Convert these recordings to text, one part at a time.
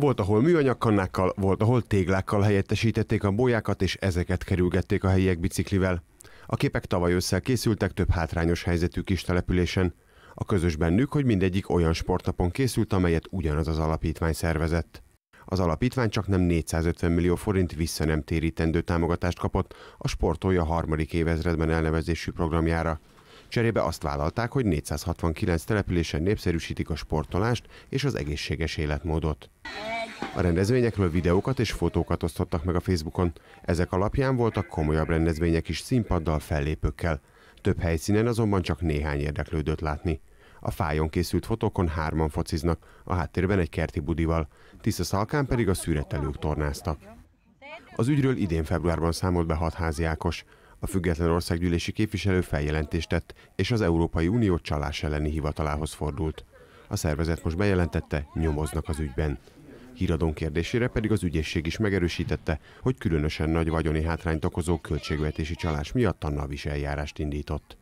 Volt, ahol műanyagkannákkal, volt, ahol téglákkal helyettesítették a bolyákat, és ezeket kerülgették a helyiek biciklivel. A képek tavaly ősszel készültek több hátrányos helyzetű kis településen. A közös bennük, hogy mindegyik olyan sportnapon készült, amelyet ugyanaz az alapítvány szervezett. Az alapítvány csak nem 450 millió forint vissza nem térítendő támogatást kapott a sportolja harmadik évezredben elnevezésű programjára. Cserébe azt vállalták, hogy 469 településen népszerűsítik a sportolást és az egészséges életmódot. A rendezvényekről videókat és fotókat osztottak meg a Facebookon. Ezek alapján voltak komolyabb rendezvények is színpaddal, fellépőkkel. Több helyszínen azonban csak néhány érdeklődött látni. A fájon készült fotókon hárman fociznak, a háttérben egy kerti budival, Tisza Szalkán pedig a szüretelők tornáztak. Az ügyről idén februárban számolt be hat háziákos. A független országgyűlési képviselő feljelentést tett, és az Európai Unió csalás elleni hivatalához fordult. A szervezet most bejelentette, nyomoznak az ügyben. Híradón kérdésére pedig az ügyészség is megerősítette, hogy különösen nagy vagyoni hátrányt okozó költségvetési csalás miatt a NAV is eljárást indított.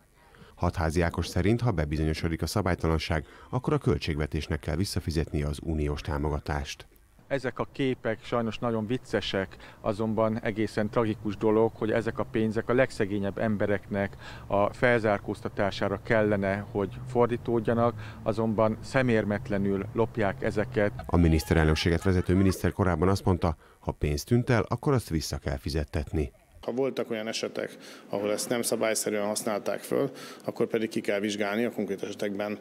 Hatházi Ákos szerint, ha bebizonyosodik a szabálytalanság, akkor a költségvetésnek kell visszafizetnie az uniós támogatást. Ezek a képek sajnos nagyon viccesek, azonban egészen tragikus dolog, hogy ezek a pénzek a legszegényebb embereknek a felzárkóztatására kellene, hogy fordítódjanak, azonban szemérmetlenül lopják ezeket. A miniszterelnökséget vezető miniszter korábban azt mondta, ha pénzt tűnt el, akkor azt vissza kell fizettetni. Ha voltak olyan esetek, ahol ezt nem szabályszerűen használták föl, akkor pedig ki kell vizsgálni, a konkrét esetekben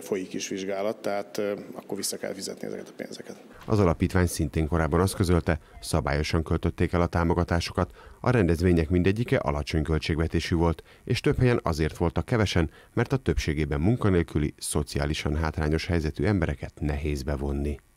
folyik is vizsgálat, tehát akkor vissza kell fizetni ezeket a pénzeket. Az alapítvány szintén korábban azt közölte, szabályosan költötték el a támogatásokat, a rendezvények mindegyike alacsony költségvetésű volt, és több helyen azért voltak kevesen, mert a többségében munkanélküli, szociálisan hátrányos helyzetű embereket nehéz bevonni.